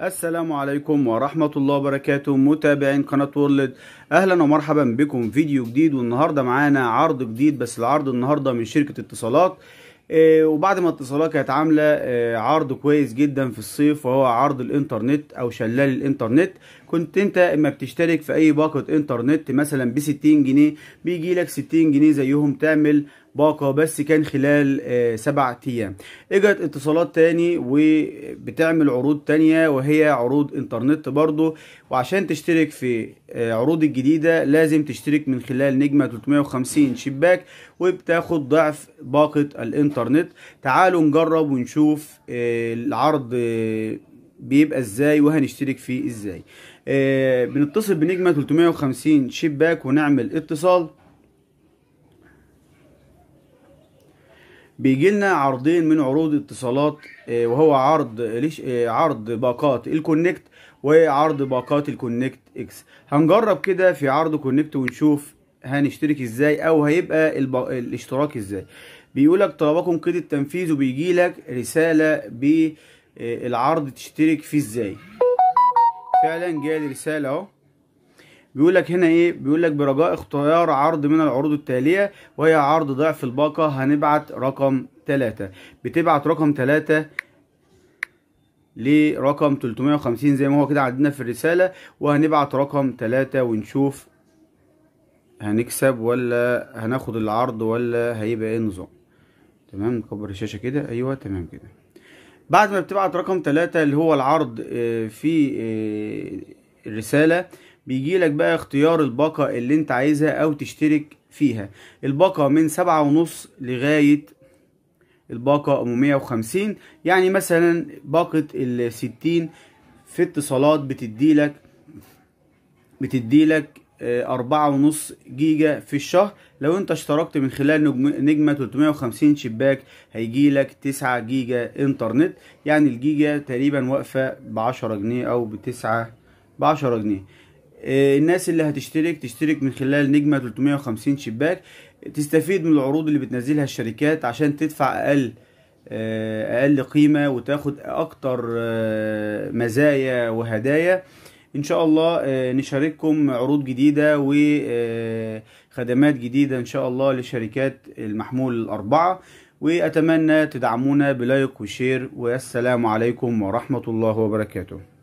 السلام عليكم ورحمة الله وبركاته متابعين قناة وورلد أهلا ومرحبا بكم فيديو جديد والنهاردة معانا عرض جديد بس العرض النهاردة من شركة اتصالات آه، وبعد ما اتصالات كانت عاملة آه، عرض كويس جدا في الصيف وهو عرض الانترنت او شلال الانترنت كنت انت اما بتشترك في اي باقة انترنت مثلا ب 60 جنيه بيجي لك 60 جنيه زيهم تعمل باقة بس كان خلال آه، سبعة ايام اجت اتصالات تاني وبتعمل عروض تانية وهي عروض انترنت برضو وعشان تشترك في آه، عروض الجديدة لازم تشترك من خلال نجمة 350 شباك وبتاخد ضعف باقة الانترنت تعالوا نجرب ونشوف آه، العرض بيبقى ازاي وهنشترك فيه ازاي بنتصل بنجمة 350 شباك ونعمل اتصال بيجي لنا عرضين من عروض اتصالات آه، وهو عرض ليش آه، عرض باقات الكونكت وعرض باقات الكونكت اكس هنجرب كده في عرض كونكت ونشوف هنشترك ازاي او هيبقى الب... الاشتراك ازاي بيقولك طلبكم قيد التنفيذ وبيجي لك رساله بالعرض آه، تشترك فيه ازاي فعلا جالي رساله اهو بيقول لك هنا ايه بيقول لك برجاء اختيار عرض من العروض التاليه وهي عرض ضعف الباقه هنبعت رقم 3 بتبعت رقم 3 لرقم 350 زي ما هو كده عندنا في الرساله وهنبعت رقم 3 ونشوف هنكسب ولا هناخد العرض ولا هيبقى ايه النظام تمام نكبر الشاشه كده ايوه تمام كده بعد ما بتبعت رقم 3 اللي هو العرض آه، في آه، الرساله بيجي لك بقى اختيار الباقة اللي انت عايزها او تشترك فيها الباقة من سبعة ونص لغاية الباقة مية وخمسين يعني مثلا باقة الستين في اتصالات بتديلك بتديلك آه، أربعة ونص جيجا في الشهر لو انت اشتركت من خلال نجمة 350 شباك هيجيلك تسعة جيجا انترنت يعني الجيجا تقريبا واقفة بعشرة جنيه او بتسعة بعشرة جنيه آه، الناس اللي هتشترك تشترك من خلال نجمة 350 شباك تستفيد من العروض اللي بتنزلها الشركات عشان تدفع اقل آه، اقل قيمة وتاخد اكتر آه، مزايا وهدايا ان شاء الله نشارككم عروض جديدة وخدمات جديدة ان شاء الله لشركات المحمول الاربعة واتمنى تدعمونا بلايك وشير والسلام عليكم ورحمة الله وبركاته